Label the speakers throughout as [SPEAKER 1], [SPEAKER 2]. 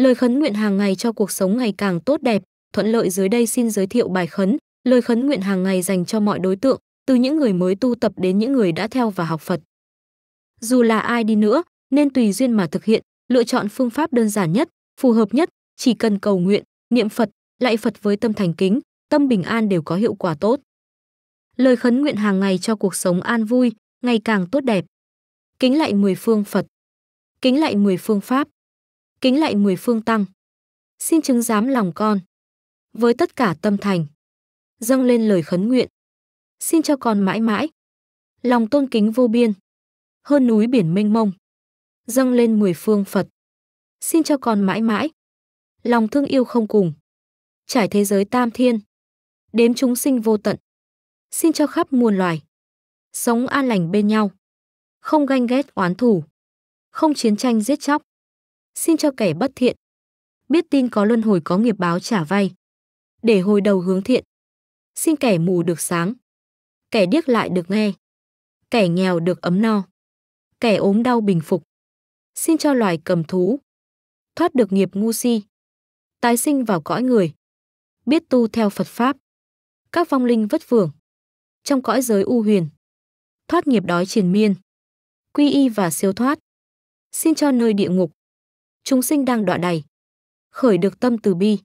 [SPEAKER 1] Lời khấn nguyện hàng ngày cho cuộc sống ngày càng tốt đẹp, thuận lợi dưới đây xin giới thiệu bài khấn, lời khấn nguyện hàng ngày dành cho mọi đối tượng, từ những người mới tu tập đến những người đã theo và học Phật. Dù là ai đi nữa, nên tùy duyên mà thực hiện, lựa chọn phương pháp đơn giản nhất, phù hợp nhất, chỉ cần cầu nguyện, niệm Phật, lạy Phật với tâm thành kính, tâm bình an đều có hiệu quả tốt. Lời khấn nguyện hàng ngày cho cuộc sống an vui, ngày càng tốt đẹp. Kính lạy mười phương Phật. Kính lạy mười phương Pháp kính lạy mười phương tăng. Xin chứng giám lòng con. Với tất cả tâm thành, dâng lên lời khấn nguyện. Xin cho con mãi mãi. Lòng tôn kính vô biên, hơn núi biển mênh mông. Dâng lên mười phương Phật. Xin cho con mãi mãi. Lòng thương yêu không cùng. Trải thế giới tam thiên. Đếm chúng sinh vô tận. Xin cho khắp muôn loài. Sống an lành bên nhau. Không ganh ghét oán thủ. Không chiến tranh giết chóc xin cho kẻ bất thiện. Biết tin có luân hồi có nghiệp báo trả vay. Để hồi đầu hướng thiện. Xin kẻ mù được sáng. Kẻ điếc lại được nghe. Kẻ nghèo được ấm no. Kẻ ốm đau bình phục. Xin cho loài cầm thú. Thoát được nghiệp ngu si. Tái sinh vào cõi người. Biết tu theo Phật Pháp. Các vong linh vất vưởng. Trong cõi giới u huyền. Thoát nghiệp đói triền miên. Quy y và siêu thoát xin cho nơi địa ngục chúng sinh đang đọa đày. Khởi được tâm từ bi,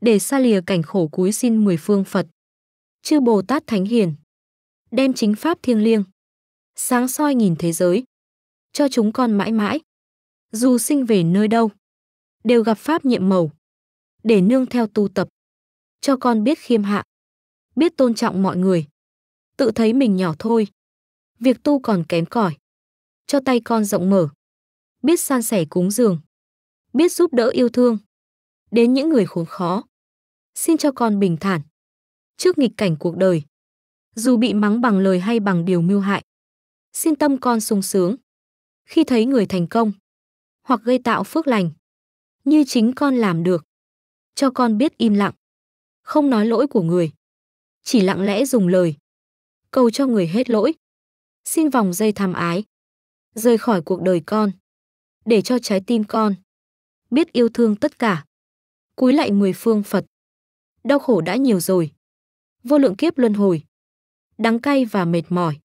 [SPEAKER 1] để xa lìa cảnh khổ cúi xin mười phương Phật. Chư Bồ Tát Thánh Hiền, đem chính pháp thiêng liêng, sáng soi nhìn thế giới, cho chúng con mãi mãi. Dù sinh về nơi đâu, đều gặp pháp nhiệm màu, để nương theo tu tập, cho con biết khiêm hạ, biết tôn trọng mọi người, tự thấy mình nhỏ thôi. Việc tu còn kém cỏi, cho tay con rộng mở, biết san sẻ cúng dường, biết giúp đỡ yêu thương. Đến những người khốn khó, xin cho con bình thản. Trước nghịch cảnh cuộc đời, dù bị mắng bằng lời hay bằng điều mưu hại, xin tâm con sung sướng. Khi thấy người thành công, hoặc gây tạo phước lành, như chính con làm được, cho con biết im lặng, không nói lỗi của người, chỉ lặng lẽ dùng lời, cầu cho người hết lỗi. Xin vòng dây tham ái, rời khỏi cuộc đời con, để cho trái tim con biết yêu thương tất cả. Cúi lại mười phương Phật. Đau khổ đã nhiều rồi. Vô lượng kiếp luân hồi. Đắng cay và mệt mỏi.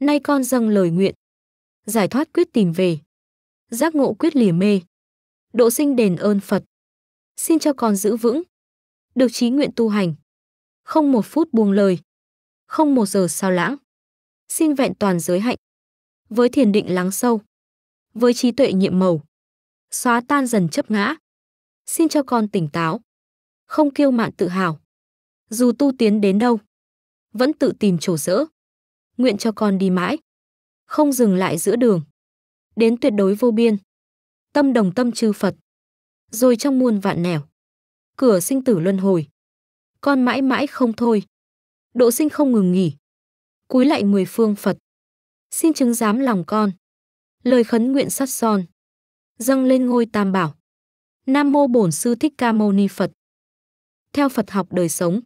[SPEAKER 1] Nay con dâng lời nguyện. Giải thoát quyết tìm về. Giác ngộ quyết lìa mê. Độ sinh đền ơn Phật. Xin cho con giữ vững. Được trí nguyện tu hành. Không một phút buông lời. Không một giờ sao lãng. Xin vẹn toàn giới hạnh. Với thiền định lắng sâu. Với trí tuệ nhiệm màu xóa tan dần chấp ngã. Xin cho con tỉnh táo, không kiêu mạn tự hào. Dù tu tiến đến đâu, vẫn tự tìm chỗ rỡ, Nguyện cho con đi mãi, không dừng lại giữa đường, đến tuyệt đối vô biên. Tâm đồng tâm chư Phật, rồi trong muôn vạn nẻo, cửa sinh tử luân hồi. Con mãi mãi không thôi, độ sinh không ngừng nghỉ. Cúi lại mười phương Phật, xin chứng giám lòng con. Lời khấn nguyện sắt son dâng lên ngôi tam bảo. Nam mô Bổn Sư Thích Ca Mâu Ni Phật. Theo Phật học đời sống,